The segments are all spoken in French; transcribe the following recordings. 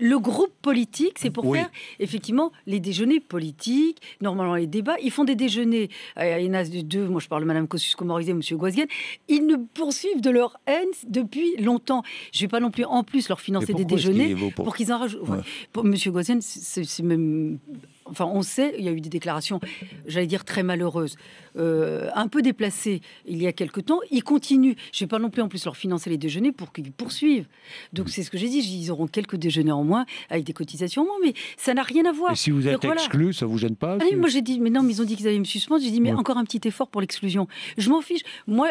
le groupe politique, c'est pour faire effectivement les déjeuners politiques, normalement les débats. Ils font des déjeuners. à euh, y en deux, moi je parle de Mme Kosciusko-Morizet, M. Guazien. Ils ne poursuivent de leur haine depuis longtemps. Je ne vais pas non plus en plus leur financer des déjeuners pour, qu'ils en rajoutent. M. c'est même enfin on sait, il y a eu des déclarations, j'allais dire très malheureuses, euh, un peu déplacées il y a quelque temps. Ils continuent. Je ne vais pas non plus en plus leur financer les déjeuners pour qu'ils poursuivent. Donc c'est ce que j'ai dit. Ils auront quelques déjeuners en moins avec des cotisations en moins, mais ça n'a rien à voir. Et si vous êtes exclu, ça vous gêne pas ah Moi j'ai dit, mais non, ils ont dit qu'ils allaient me suspendre. J'ai dit, mais encore un petit effort pour l'exclusion. Je m'en fiche. Moi,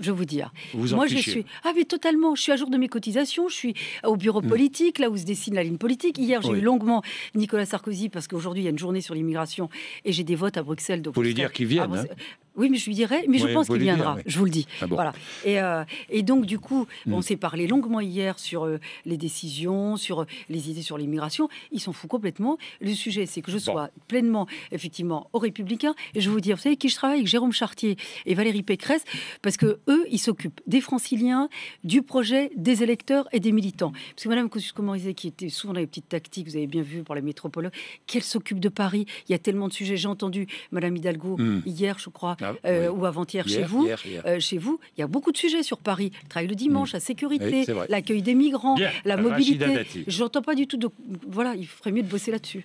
je vous dire. moi, je suis. Ah mais totalement. Je suis à jour de mes cotisations. Je suis au bureau mm. politique, là où se dessine la ligne politique. Hier, j'ai eu longuement Nicolas Sarkozy parce que Aujourd'hui, il y a une journée sur l'immigration et j'ai des votes à Bruxelles. Donc Vous dire qu'ils viennent ah, hein oui, mais je lui dirai, mais je pense qu'il viendra, je vous le dis. Ah voilà. Et, euh, et, donc, du coup, hmm. on s'est parlé longuement hier sur euh, les décisions, sur euh, les idées sur l'immigration. Ils s'en foutent complètement. Le sujet, c'est que je sois pleinement, effectivement, aux Républicains. Et je vous dis, vous savez qui je travaille avec Jérôme Chartier et Valérie Pécresse, parce que eux, ils s'occupent des franciliens, du projet, des électeurs et des militants. Parce que Mme Kosciusko-Morizet, qui était souvent dans les petites tactiques, vous avez bien vu pour la métropole qu'elle s'occupe de Paris. Il y a tellement de sujets. J'ai entendu Madame Hidalgo hmm. hier, je crois. Ah euh, ou avant-hier chez vous. Euh, chez vous, il y a beaucoup de sujets sur Paris. Le travail le dimanche, mm. la sécurité, l'accueil des migrants, la mobilité. je n'entends pas du tout Voilà, il ferait mieux de bosser là-dessus.